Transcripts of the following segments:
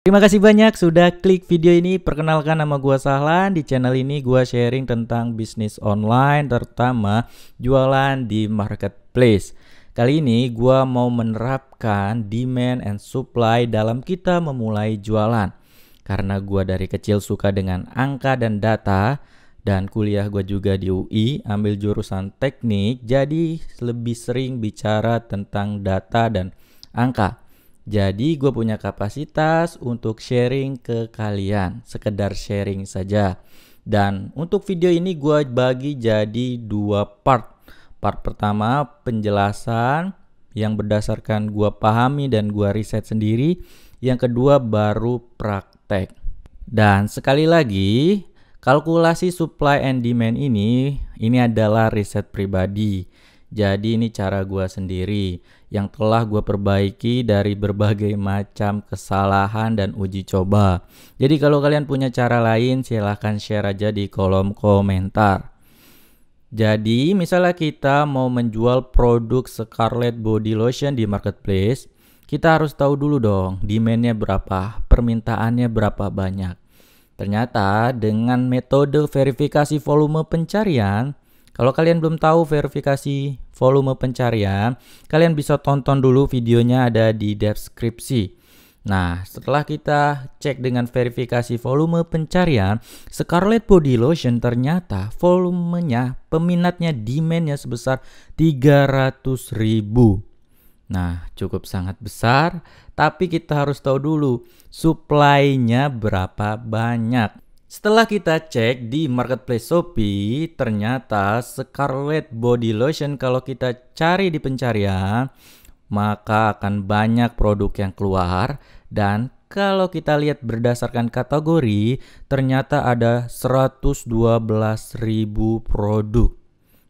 Terima kasih banyak sudah klik video ini. Perkenalkan nama gua Sahlan. Di channel ini gua sharing tentang bisnis online terutama jualan di marketplace. Kali ini gua mau menerapkan demand and supply dalam kita memulai jualan. Karena gua dari kecil suka dengan angka dan data dan kuliah gua juga di UI ambil jurusan teknik jadi lebih sering bicara tentang data dan angka. Jadi gue punya kapasitas untuk sharing ke kalian, sekedar sharing saja. Dan untuk video ini gue bagi jadi dua part. Part pertama penjelasan yang berdasarkan gue pahami dan gue riset sendiri. Yang kedua baru praktek. Dan sekali lagi, kalkulasi supply and demand ini, ini adalah riset pribadi jadi ini cara gue sendiri yang telah gue perbaiki dari berbagai macam kesalahan dan uji coba. Jadi kalau kalian punya cara lain silahkan share aja di kolom komentar. Jadi misalnya kita mau menjual produk Scarlet Body Lotion di marketplace, kita harus tahu dulu dong demandnya berapa, permintaannya berapa banyak. Ternyata dengan metode verifikasi volume pencarian, kalau kalian belum tahu verifikasi volume pencarian, kalian bisa tonton dulu videonya ada di deskripsi. Nah, setelah kita cek dengan verifikasi volume pencarian, Scarlet Body Lotion ternyata volumenya, peminatnya, demandnya sebesar 300 ribu. Nah, cukup sangat besar, tapi kita harus tahu dulu suplainya berapa banyak. Setelah kita cek di marketplace Shopee, ternyata scarlet Body Lotion kalau kita cari di pencarian, maka akan banyak produk yang keluar dan kalau kita lihat berdasarkan kategori, ternyata ada 112.000 produk.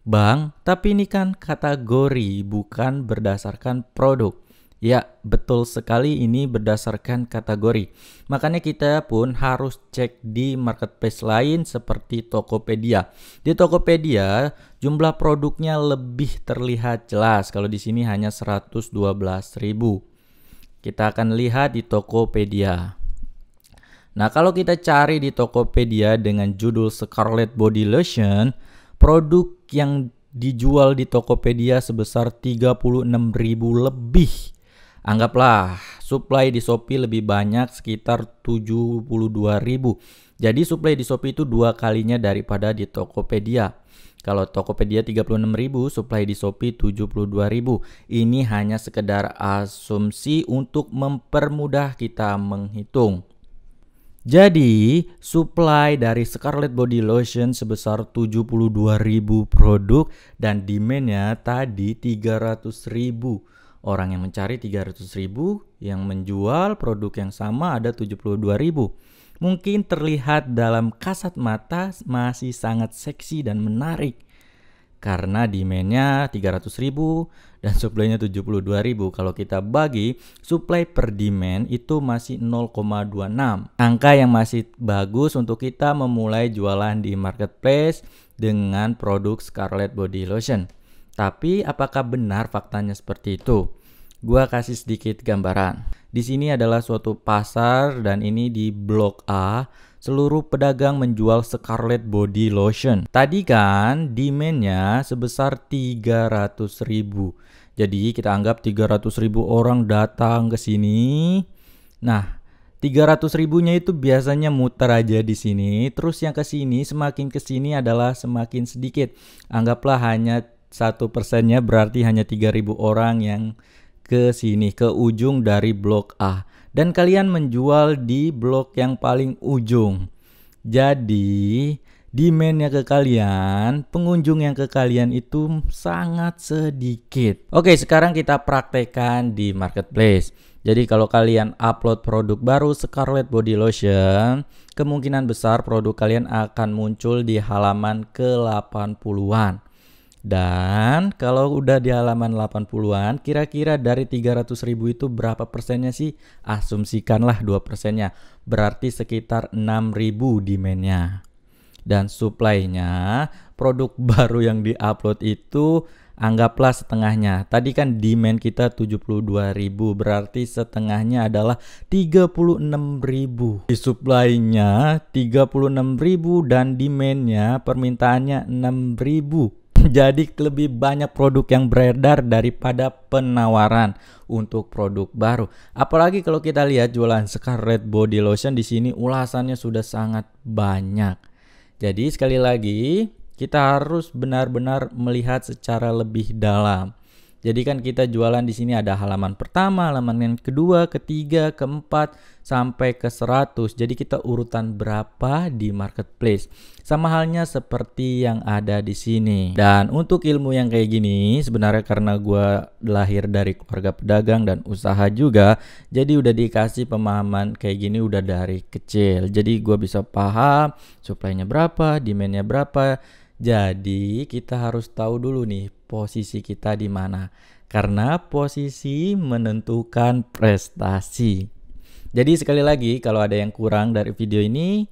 Bang, tapi ini kan kategori bukan berdasarkan produk. Ya, betul sekali ini berdasarkan kategori. Makanya kita pun harus cek di marketplace lain seperti Tokopedia. Di Tokopedia, jumlah produknya lebih terlihat jelas. Kalau di sini hanya 112.000. Kita akan lihat di Tokopedia. Nah, kalau kita cari di Tokopedia dengan judul Scarlet Body Lotion, produk yang dijual di Tokopedia sebesar 36.000 lebih Anggaplah supply di Shopee lebih banyak sekitar 72.000. Jadi supply di Shopee itu dua kalinya daripada di Tokopedia. Kalau Tokopedia 36.000, supply di Shopee 72.000. Ini hanya sekedar asumsi untuk mempermudah kita menghitung. Jadi, supply dari Scarlett Body Lotion sebesar 72.000 produk dan demand-nya tadi 300.000. Orang yang mencari 300 ribu, yang menjual produk yang sama ada 72 ribu. Mungkin terlihat dalam kasat mata masih sangat seksi dan menarik. Karena demandnya 300 ribu dan supply-nya 72 ribu. Kalau kita bagi, supply per demand itu masih 0,26. Angka yang masih bagus untuk kita memulai jualan di marketplace dengan produk Scarlet Body Lotion. Tapi apakah benar faktanya seperti itu? Gua kasih sedikit gambaran. Di sini adalah suatu pasar dan ini di blok A. Seluruh pedagang menjual Scarlet Body Lotion. Tadi kan demandnya sebesar 300 ribu. Jadi kita anggap 300 ribu orang datang ke sini. Nah, 300 ribunya itu biasanya muter aja di sini. Terus yang ke sini, semakin ke sini adalah semakin sedikit. Anggaplah hanya satu persennya berarti hanya 3000 orang yang ke sini ke ujung dari blok A dan kalian menjual di blok yang paling ujung. Jadi demandnya ke kalian, pengunjung yang ke kalian itu sangat sedikit. Oke, sekarang kita praktekkan di marketplace. Jadi kalau kalian upload produk baru Scarlet Body Lotion, kemungkinan besar produk kalian akan muncul di halaman ke-80-an. Dan kalau udah di halaman 80-an, kira-kira dari 300 ribu itu berapa persennya sih? Asumsikanlah 2 persennya, berarti sekitar 6 ribu demand-nya. Dan supply-nya, produk baru yang di-upload itu anggaplah setengahnya. Tadi kan demand kita ribu, berarti setengahnya adalah ribu. Di supply-nya ribu dan demand-nya permintaannya ribu. Jadi lebih banyak produk yang beredar daripada penawaran untuk produk baru. Apalagi kalau kita lihat jualan Red Body Lotion di sini ulasannya sudah sangat banyak. Jadi sekali lagi kita harus benar-benar melihat secara lebih dalam jadi kan kita jualan di sini ada halaman pertama, halaman yang kedua, ketiga, keempat, sampai ke 100. Jadi kita urutan berapa di marketplace. Sama halnya seperti yang ada di sini. Dan untuk ilmu yang kayak gini, sebenarnya karena gue lahir dari keluarga pedagang dan usaha juga, jadi udah dikasih pemahaman kayak gini udah dari kecil. Jadi gue bisa paham supply-nya berapa, demand-nya berapa, jadi kita harus tahu dulu nih posisi kita di mana. Karena posisi menentukan prestasi. Jadi sekali lagi kalau ada yang kurang dari video ini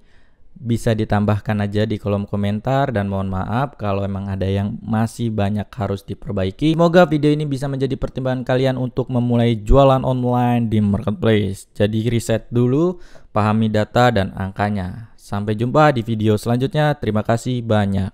bisa ditambahkan aja di kolom komentar dan mohon maaf kalau emang ada yang masih banyak harus diperbaiki. Semoga video ini bisa menjadi pertimbangan kalian untuk memulai jualan online di marketplace. Jadi riset dulu, pahami data dan angkanya. Sampai jumpa di video selanjutnya. Terima kasih banyak.